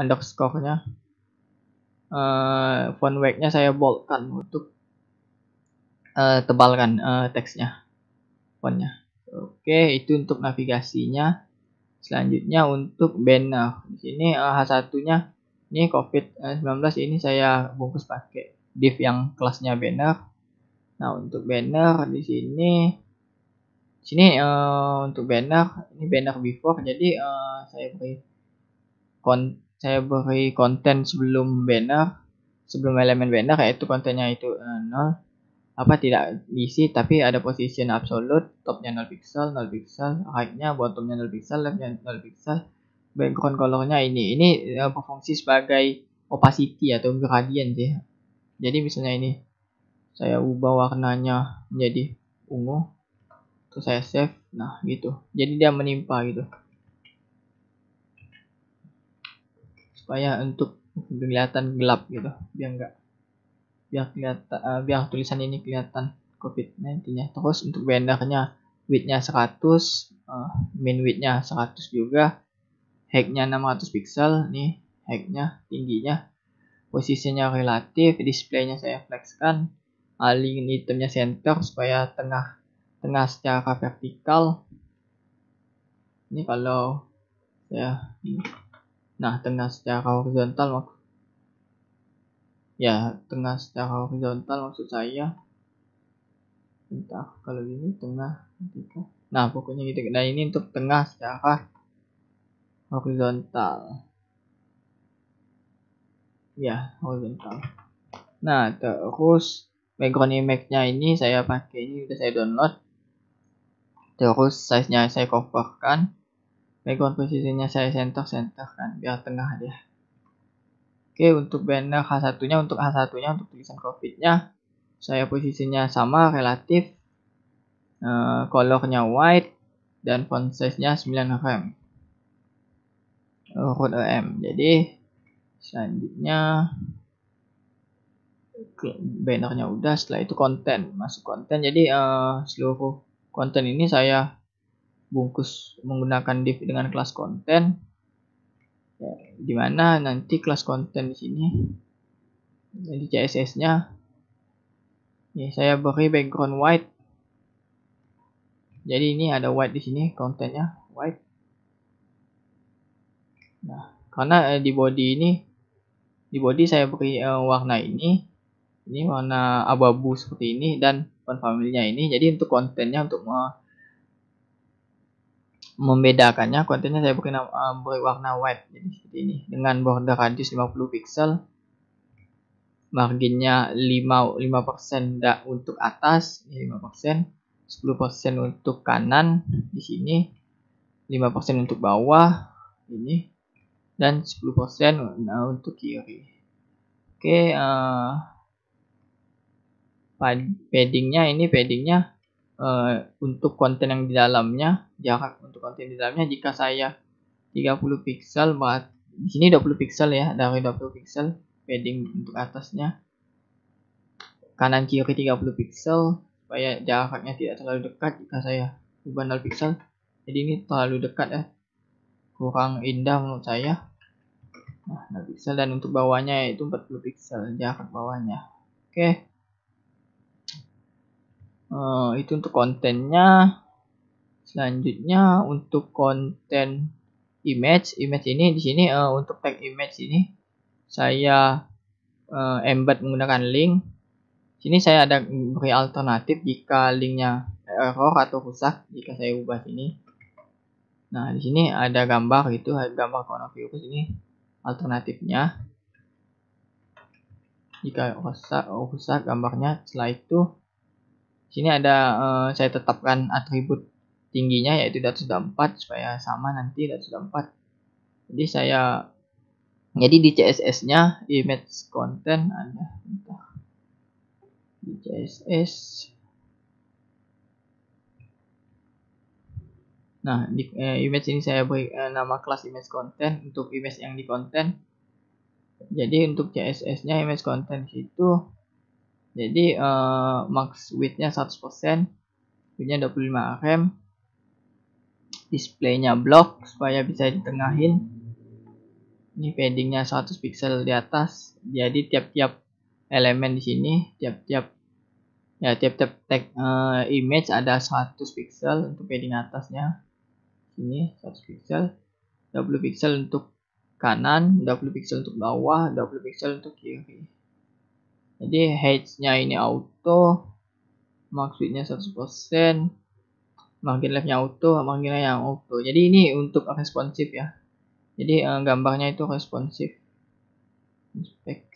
underscore-nya. Uh, font weight nya saya boldkan untuk uh, tebalkan uh, teksnya, font-nya. Oke, okay, itu untuk navigasinya. Selanjutnya untuk banner. Di sini uh, H1-nya ini COVID-19 ini saya bungkus pakai div yang kelasnya banner. Nah, untuk banner di sini di sini uh, untuk banner ini banner before jadi uh, saya beri font saya beri konten sebelum banner sebelum elemen banner yaitu kontennya itu uh, eh, 0 apa tidak diisi tapi ada position absolute topnya 0 pixel 0 pixel rightnya bottomnya 0 pixel leftnya 0 pixel background colornya ini ini uh, berfungsi sebagai opacity atau gradient ya jadi misalnya ini saya ubah warnanya menjadi ungu terus saya save nah gitu jadi dia menimpa gitu supaya untuk kelihatan gelap gitu biar enggak biar kelihatan uh, eh, biar tulisan ini kelihatan COVID-19 terus untuk width widthnya 100 uh, eh, min widthnya 100 juga nya 600 pixel nih nya tingginya posisinya relatif display nya saya flex flexkan align itemnya center supaya tengah tengah secara vertikal ini kalau ya ini Nah, tengah secara horizontal ya, tengah secara horizontal maksud saya entah kalau ini tengah Nah, pokoknya gitu. Nah, ini untuk tengah secara horizontal. Ya, horizontal. Nah, terus background image-nya ini saya pakai ini udah saya download. Terus size-nya saya coverkan background posisinya saya center center kan biar tengah dia oke untuk banner H1 nya untuk H1 nya untuk tulisan covid nya saya posisinya sama relatif uh, colornya white dan font size nya 9 rem uh, rem jadi selanjutnya bannernya udah setelah itu konten masuk konten jadi uh, seluruh konten ini saya bungkus menggunakan div dengan kelas konten ya, dimana nanti kelas konten di sini jadi CSS nya ya, saya beri background white jadi ini ada white di sini kontennya white nah karena eh, di body ini di body saya beri eh, warna ini ini warna abu-abu seperti ini dan font family-nya ini jadi untuk kontennya untuk uh, membedakannya kontennya saya eh, beri, uh, warna white jadi seperti ini dengan border radius 50 pixel marginnya 5 5% untuk atas 5% 10% untuk kanan di sini 5% untuk bawah ini dan 10% nah, untuk kiri oke okay, uh, eh, paddingnya ini paddingnya uh, untuk konten yang di dalamnya jarak ya, untuk konten di dalamnya jika saya 30 pixel buat di sini 20 pixel ya dari 20 pixel padding untuk atasnya kanan kiri 30 pixel supaya jaraknya tidak terlalu dekat jika saya ubah 0 pixel jadi ini terlalu dekat ya kurang indah menurut saya nah 0 pixel dan untuk bawahnya yaitu 40 pixel jarak bawahnya oke okay uh, itu untuk kontennya selanjutnya untuk konten image image ini di sini uh, untuk tag image ini saya uh, embed menggunakan link sini saya ada beri alternatif jika linknya error atau rusak jika saya ubah ini nah di sini ada gambar itu gambar coronavirus ini alternatifnya jika rusak rusak gambarnya setelah itu sini ada uh, saya tetapkan atribut tingginya yaitu 4 supaya sama nanti 4 jadi saya jadi di CSS nya image content ada di CSS nah di eh, image ini saya beri eh, nama kelas image content untuk image yang di content jadi untuk CSS nya image content itu jadi uh, max widthnya 100% widthnya 25 rem displaynya block supaya bisa ditengahin ini paddingnya 100 pixel di atas jadi tiap-tiap elemen di sini tiap-tiap ya tiap-tiap tag uh, image ada 100 pixel untuk padding atasnya ini 100 pixel 20 pixel untuk kanan 20 pixel untuk bawah 20 pixel untuk kiri jadi h nya ini auto maksudnya 100% margin left nya auto margin right yang auto jadi ini untuk responsif ya jadi uh, gambarnya itu responsif inspect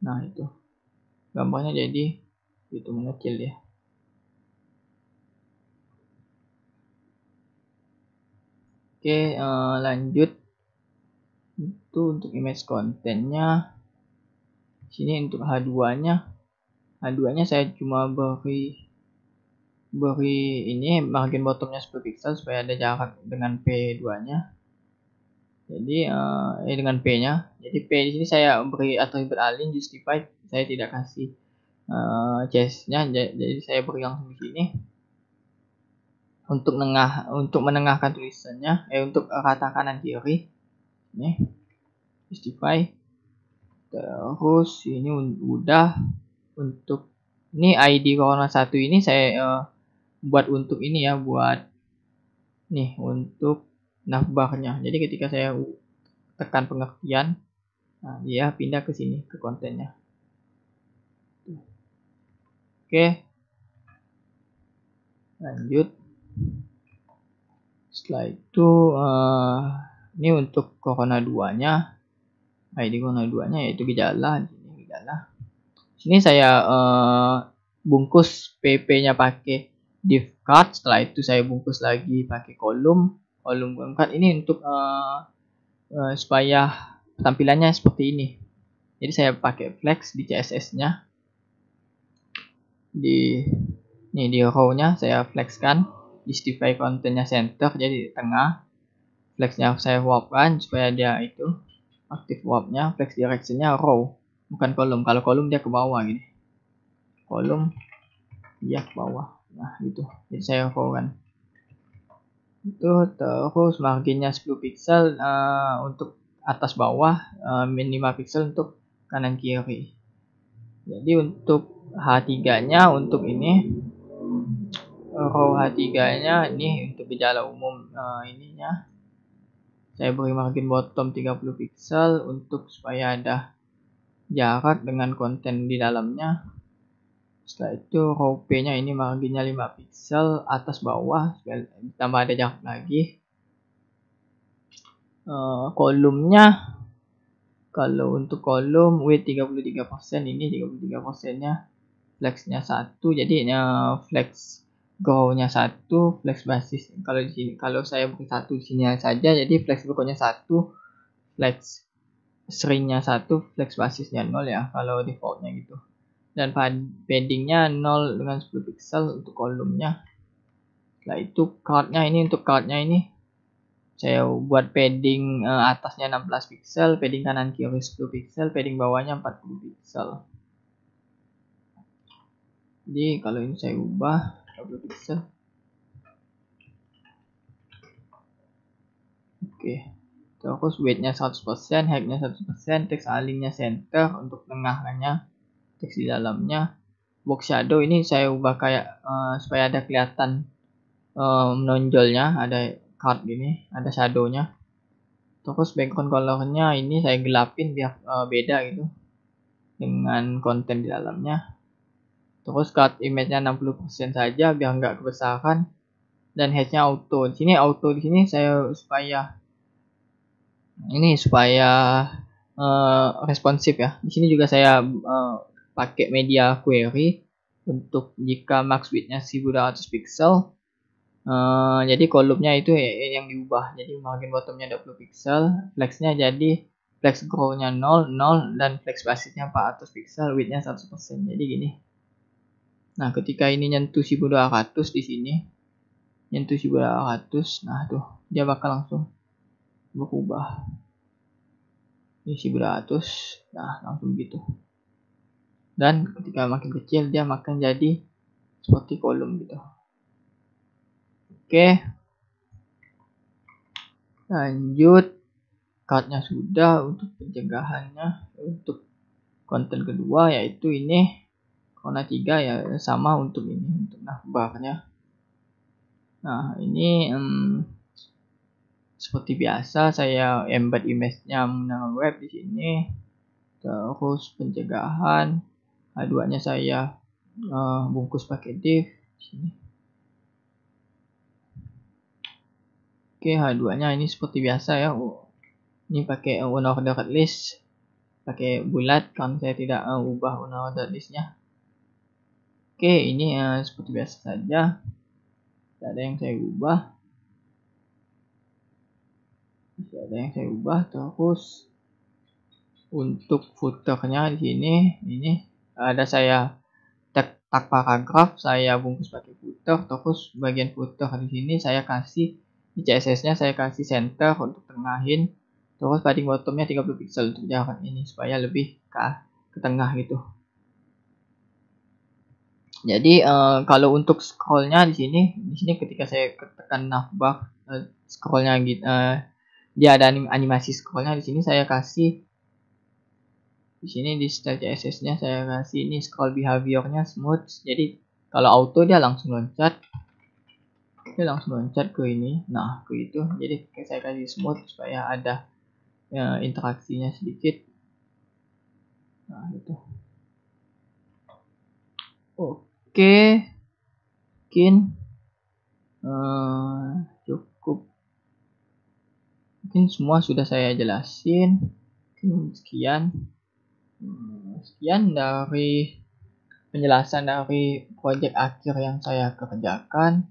nah itu gambarnya jadi itu mengecil ya oke uh, lanjut itu untuk image kontennya sini untuk H2-nya H2-nya saya cuma beri beri ini margin bottomnya 10 pixel supaya ada jarak dengan P2-nya. Jadi uh, eh dengan P-nya. Jadi P di sini saya beri attribute align justified, saya tidak kasih uh, eh, chest-nya jadi saya beri langsung di sini. Untuk menengah untuk menengahkan tulisannya eh untuk rata kanan kiri. nih justify terus ini udah untuk ini ID corona satu ini saya uh, buat untuk ini ya buat nih untuk navbarnya jadi ketika saya tekan pengertian nah, dia pindah ke sini ke kontennya oke lanjut setelah itu uh, ini untuk corona 2 nya ID002-nya yaitu gejala. Ini gejala. Sini saya uh, bungkus PP-nya pakai div card. Setelah itu saya bungkus lagi pakai kolom. Kolom card ini untuk uh, uh, supaya tampilannya seperti ini. Jadi saya pakai flex di CSS-nya. Di ini di row-nya saya flexkan, justify kontennya center jadi di tengah. flex nya saya kan supaya dia itu active warp-nya, flex directionnya row bukan kolom kalau kolom dia ke bawah gini kolom dia ke bawah nah gitu jadi saya row kan itu terus marginnya 10 pixel uh, untuk atas bawah uh, min pixel untuk kanan kiri jadi untuk H3 nya untuk ini row H3 nya ini untuk gejala umum uh, ininya saya beri margin bottom 30 pixel untuk supaya ada jarak dengan konten di dalamnya setelah itu row P nya ini marginnya 5 pixel atas bawah ditambah ada jarak lagi uh, kolumnya kalau untuk kolom w 33% ini 33% nya flex nya 1 jadi flex go-nya satu, flex basis. Kalau di sini, kalau saya bukan satu di sini saja, jadi flex pokoknya satu, flex seringnya satu, flex basisnya nol ya, kalau defaultnya gitu. Dan paddingnya nol dengan 10 pixel untuk kolomnya. nah itu cardnya ini untuk cardnya ini saya buat padding uh, atasnya 16 pixel, padding kanan kiri 10 pixel, padding bawahnya 40 pixel. Jadi kalau ini saya ubah bisa. Oke. Okay. Terus weightnya 100%, height-nya 100%, text alignnya center untuk tengahnya, text di dalamnya. Box shadow ini saya ubah kayak uh, supaya ada kelihatan uh, menonjolnya, ada card gini, ada shadownya. Terus background colornya ini saya gelapin biar uh, beda gitu dengan konten di dalamnya Terus cut image-nya 60% saja biar nggak kebesaran dan headnya auto. Di sini auto di sini saya supaya ini supaya uh, responsif ya. Di sini juga saya uh, pakai media query untuk jika max width-nya 1200 pixel. Uh, jadi kolomnya itu yang diubah. Jadi margin bottomnya 20 pixel, flex-nya jadi flex grow-nya 0, 0 dan flex basisnya 400 pixel, width-nya 100%. Jadi gini. Nah, ketika ini nyentuh 1200 di sini, nyentuh 1200, nah tuh, dia bakal langsung berubah. Ini 1200, nah langsung gitu. Dan ketika makin kecil, dia makin jadi seperti kolom gitu. Oke. Lanjut. Cardnya sudah untuk pencegahannya. Untuk konten kedua yaitu ini warna tiga ya sama untuk ini untuk nah bahannya. nah ini um, seperti biasa saya embed image-nya menggunakan web di sini terus pencegahan aduannya saya uh, bungkus pakai div di sini oke okay, ini seperti biasa ya ini pakai unordered list pakai bulat kalau saya tidak eh, ubah unordered listnya Oke, ini ya seperti biasa saja. Tidak ada yang saya ubah. Tidak ada yang saya ubah. Terus untuk footernya di sini, ini ada saya tag, tag paragraf, saya bungkus pakai footer. Terus bagian footer di sini saya kasih di CSS-nya saya kasih center untuk tengahin. Terus padding bottomnya 30 pixel untuk jarak ini supaya lebih ke, ke tengah gitu. Jadi uh, kalau untuk scrollnya di sini, di sini ketika saya tekan navbar uh, eh, scrollnya gitu, uh, dia ada anim animasi scrollnya di sini saya kasih di sini di stage SS-nya saya kasih ini scroll behaviornya smooth. Jadi kalau auto dia langsung loncat, dia langsung loncat ke ini, nah ke itu. Jadi saya kasih smooth supaya ada uh, interaksinya sedikit. Nah itu. Oke. Oke. Mungkin uh, cukup. Mungkin semua sudah saya jelasin. Mungkin sekian. Hmm, sekian dari penjelasan dari proyek akhir yang saya kerjakan.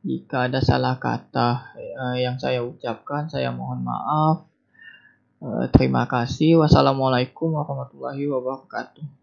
Jika ada salah kata uh, yang saya ucapkan, saya mohon maaf. Uh, terima kasih. Wassalamualaikum warahmatullahi wabarakatuh.